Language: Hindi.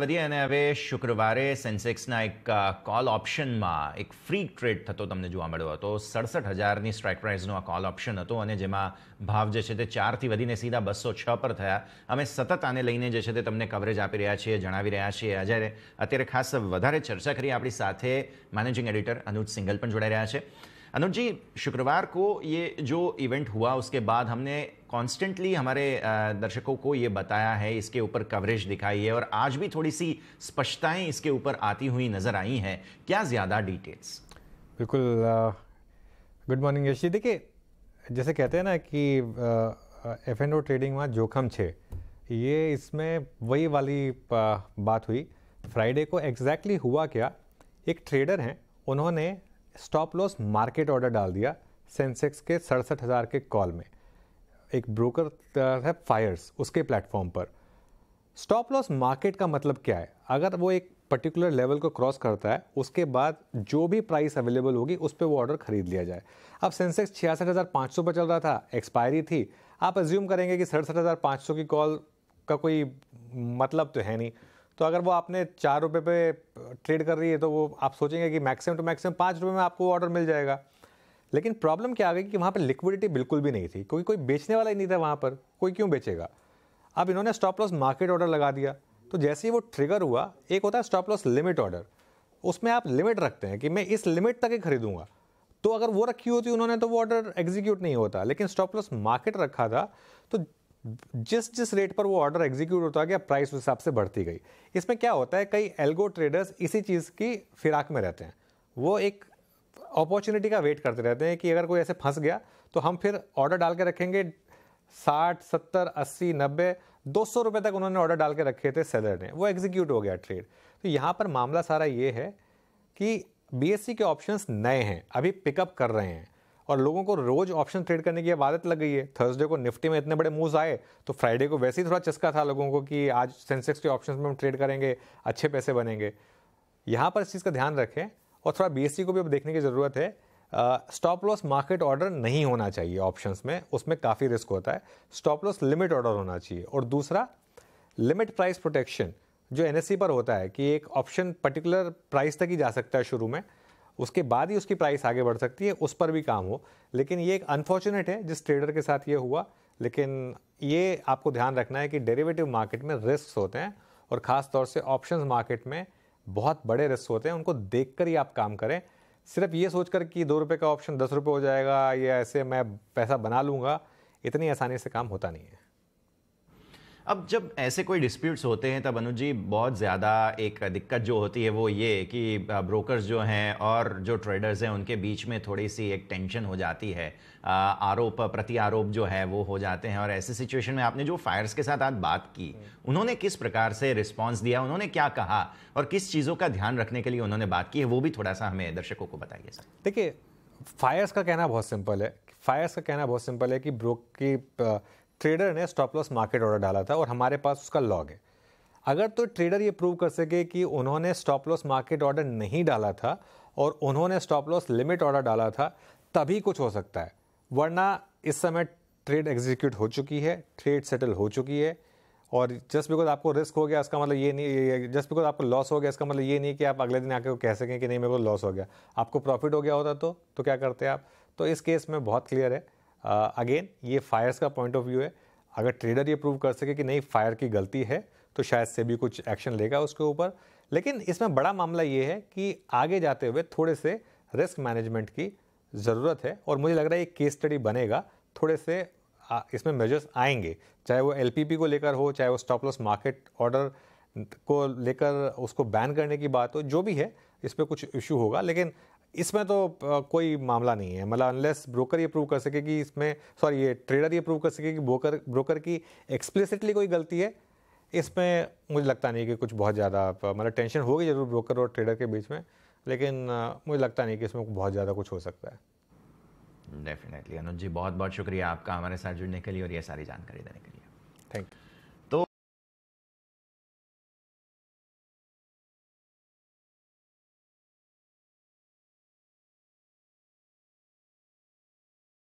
વધી અને હવે શુક્રવારે સેન્સેક્સના એક કોલ ઓપ્શનમાં એક ફ્રી ટ્રેડ થતો તમને જોવા મળ્યો હતો સડસઠ હજારની સ્ટ્રાઇક પ્રાઇઝનો આ કોલ ઓપ્શન હતો અને જેમાં ભાવ જે છે તે ચારથી વધીને સીધા બસો છ પર થયા અમે સતત આને લઈને જે છે તે તમને કવરેજ આપી રહ્યા છીએ જણાવી રહ્યા છીએ આજે અત્યારે ખાસ વધારે ચર્ચા કરી આપણી સાથે મેનેજિંગ એડિટર અનુજ સિંગલ પણ જોડાઈ રહ્યા છે अनुज जी शुक्रवार को ये जो इवेंट हुआ उसके बाद हमने कॉन्स्टेंटली हमारे दर्शकों को ये बताया है इसके ऊपर कवरेज दिखाई है और आज भी थोड़ी सी स्पष्टताएं इसके ऊपर आती हुई नज़र आई हैं क्या ज़्यादा डिटेल्स बिल्कुल गुड मॉर्निंग यश जी देखिए जैसे कहते हैं ना कि एफ एंड ओ ट्रेडिंग में जोखम छे ये इसमें वही वाली बात हुई फ्राइडे को एग्जैक्टली exactly हुआ क्या एक ट्रेडर हैं उन्होंने स्टॉप लॉस मार्केट ऑर्डर डाल दिया सेंसेक्स के सड़सठ हज़ार के कॉल में एक ब्रोकर है फायर्स उसके प्लेटफॉर्म पर स्टॉप लॉस मार्केट का मतलब क्या है अगर वो एक पर्टिकुलर लेवल को क्रॉस करता है उसके बाद जो भी प्राइस अवेलेबल होगी उस पर वो ऑर्डर खरीद लिया जाए अब सेंसेक्स छियासठ हज़ार पाँच सौ पर चल रहा था एक्सपायरी थी आप एज्यूम करेंगे कि सड़सठ हज़ार पाँच सौ की कॉल का कोई मतलब तो है नहीं तो अगर वो आपने चार रुपये पे ट्रेड कर रही है तो वो आप सोचेंगे कि मैक्सिमम टू मैक्सिमम पाँच रुपये में आपको ऑर्डर मिल जाएगा लेकिन प्रॉब्लम क्या आ गई कि वहाँ पर लिक्विडिटी बिल्कुल भी नहीं थी क्योंकि कोई बेचने वाला ही नहीं था वहाँ पर कोई क्यों बेचेगा अब इन्होंने स्टॉप लॉस मार्केट ऑर्डर लगा दिया तो जैसे ही वो ट्रिगर हुआ एक होता है स्टॉप लॉस लिमिट ऑर्डर उसमें आप लिमिट रखते हैं कि मैं इस लिमिट तक ही खरीदूंगा तो अगर वो रखी होती उन्होंने तो वो ऑर्डर एग्जीक्यूट नहीं होता लेकिन स्टॉप लॉस मार्केट रखा था तो जिस जिस रेट पर वो ऑर्डर एग्जीक्यूट होता गया प्राइस उस हिसाब से बढ़ती गई इसमें क्या होता है कई एल्गो ट्रेडर्स इसी चीज़ की फिराक में रहते हैं वो एक अपॉर्चुनिटी का वेट करते रहते हैं कि अगर कोई ऐसे फंस गया तो हम फिर ऑर्डर डाल के रखेंगे साठ सत्तर अस्सी नब्बे दो सौ रुपये तक उन्होंने ऑर्डर डाल के रखे थे सेलर ने वो एग्जीक्यूट हो गया ट्रेड तो यहाँ पर मामला सारा ये है कि बी e के ऑप्शंस नए हैं अभी पिकअप कर रहे हैं और लोगों को रोज ऑप्शन ट्रेड करने की आदत लग गई है थर्सडे को निफ्टी में इतने बड़े मूव्स आए तो फ्राइडे को वैसे ही थोड़ा चस्का था लोगों को कि आज सेंसेक्स के ऑप्शन में हम ट्रेड करेंगे अच्छे पैसे बनेंगे यहाँ पर इस चीज़ का ध्यान रखें और थोड़ा बी को भी अब देखने की ज़रूरत है स्टॉप लॉस मार्केट ऑर्डर नहीं होना चाहिए ऑप्शंस में उसमें काफ़ी रिस्क होता है स्टॉप लॉस लिमिट ऑर्डर होना चाहिए और दूसरा लिमिट प्राइस प्रोटेक्शन जो एन e पर होता है कि एक ऑप्शन पर्टिकुलर प्राइस तक ही जा सकता है शुरू में उसके बाद ही उसकी प्राइस आगे बढ़ सकती है उस पर भी काम हो लेकिन ये एक अनफॉर्चुनेट है जिस ट्रेडर के साथ ये हुआ लेकिन ये आपको ध्यान रखना है कि डेरिवेटिव मार्केट में रिस्क होते हैं और ख़ास तौर से ऑप्शन मार्केट में बहुत बड़े रिस्क होते हैं उनको देख कर ही आप काम करें सिर्फ ये सोच कर कि दो रुपये का ऑप्शन दस रुपये हो जाएगा या ऐसे मैं पैसा बना लूँगा इतनी आसानी से काम होता नहीं है अब जब ऐसे कोई डिस्प्यूट्स होते हैं तब अनुज जी बहुत ज़्यादा एक दिक्कत जो होती है वो ये कि ब्रोकर्स जो हैं और जो ट्रेडर्स हैं उनके बीच में थोड़ी सी एक टेंशन हो जाती है आरोप प्रति आरोप जो है वो हो जाते हैं और ऐसी सिचुएशन में आपने जो फायर्स के साथ आज बात की उन्होंने किस प्रकार से रिस्पॉन्स दिया उन्होंने क्या कहा और किस चीज़ों का ध्यान रखने के लिए उन्होंने बात की है वो भी थोड़ा सा हमें दर्शकों को बताइए सर देखिए फायर्स का कहना बहुत सिंपल है फायर्स का कहना बहुत सिंपल है कि ब्रोक की ट्रेडर ने स्टॉप लॉस मार्केट ऑर्डर डाला था और हमारे पास उसका लॉग है अगर तो ट्रेडर ये प्रूव कर सके कि उन्होंने स्टॉप लॉस मार्केट ऑर्डर नहीं डाला था और उन्होंने स्टॉप लॉस लिमिट ऑर्डर डाला था तभी कुछ हो सकता है वरना इस समय ट्रेड एग्जीक्यूट हो चुकी है ट्रेड सेटल हो चुकी है और जस्ट बिकॉज आपको रिस्क हो गया इसका मतलब ये नहीं जस्ट बिकॉज आपको लॉस हो गया इसका मतलब ये नहीं कि आप अगले दिन आके कह सकें कि नहीं मेरे को लॉस हो गया आपको प्रॉफिट हो गया होता तो तो क्या करते आप तो इस केस में बहुत क्लियर है अगेन uh, ये फायर्स का पॉइंट ऑफ व्यू है अगर ट्रेडर ये प्रूव कर सके कि नहीं फायर की गलती है तो शायद से भी कुछ एक्शन लेगा उसके ऊपर लेकिन इसमें बड़ा मामला ये है कि आगे जाते हुए थोड़े से रिस्क मैनेजमेंट की ज़रूरत है और मुझे लग रहा है ये केस स्टडी बनेगा थोड़े से इसमें मेजर्स आएंगे चाहे वो एल को लेकर हो चाहे वो स्टॉप लॉस मार्केट ऑर्डर को लेकर उसको बैन करने की बात हो जो भी है इस पर कुछ इशू होगा लेकिन इसमें तो कोई मामला नहीं है मतलब अनलेस ब्रोकर ये प्रूव कर सके कि इसमें सॉरी ये ट्रेडर ये प्रूव कर सके कि ब्रोकर ब्रोकर की एक्सप्लिसिटली कोई गलती है इसमें मुझे लगता नहीं कि कुछ बहुत ज़्यादा मतलब टेंशन होगी जरूर ब्रोकर और ट्रेडर के बीच में लेकिन मुझे लगता नहीं कि इसमें बहुत ज़्यादा कुछ हो सकता है डेफिनेटली अनुज जी बहुत बहुत शुक्रिया आपका हमारे साथ जुड़ने के लिए और ये सारी जानकारी देने के लिए थैंक यू